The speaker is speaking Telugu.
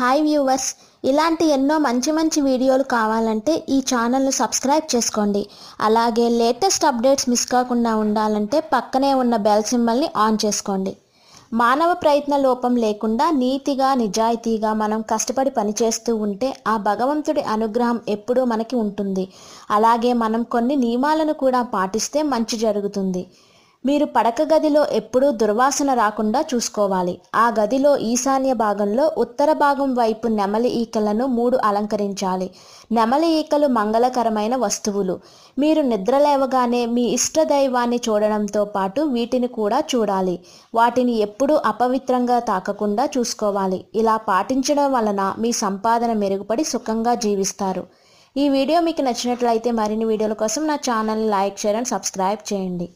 హాయ్ వ్యూవర్స్ ఇలాంటి ఎన్నో మంచి మంచి వీడియోలు కావాలంటే ఈ ఛానల్ను సబ్స్క్రైబ్ చేసుకోండి అలాగే లేటెస్ట్ అప్డేట్స్ మిస్ కాకుండా ఉండాలంటే పక్కనే ఉన్న బెల్ సింబల్ని ఆన్ చేసుకోండి మానవ ప్రయత్న లోపం లేకుండా నీతిగా నిజాయితీగా మనం కష్టపడి పనిచేస్తూ ఉంటే ఆ భగవంతుడి అనుగ్రహం ఎప్పుడూ మనకి ఉంటుంది అలాగే మనం కొన్ని నియమాలను కూడా పాటిస్తే మంచి జరుగుతుంది మీరు పడక గదిలో ఎప్పుడూ దుర్వాసన రాకుండా చూసుకోవాలి ఆ గదిలో ఈశాన్య భాగంలో ఉత్తర భాగం వైపు నెమలి ఈకలను మూడు అలంకరించాలి నెమలి ఈకలు మంగళకరమైన వస్తువులు మీరు నిద్రలేవగానే మీ ఇష్ట దైవాన్ని చూడడంతో పాటు వీటిని కూడా చూడాలి వాటిని ఎప్పుడూ అపవిత్రంగా తాకకుండా చూసుకోవాలి ఇలా పాటించడం వలన మీ సంపాదన మెరుగుపడి సుఖంగా జీవిస్తారు ఈ వీడియో మీకు నచ్చినట్లయితే మరిన్ని వీడియోల కోసం నా ఛానల్ని లైక్ షేర్ అండ్ సబ్స్క్రైబ్ చేయండి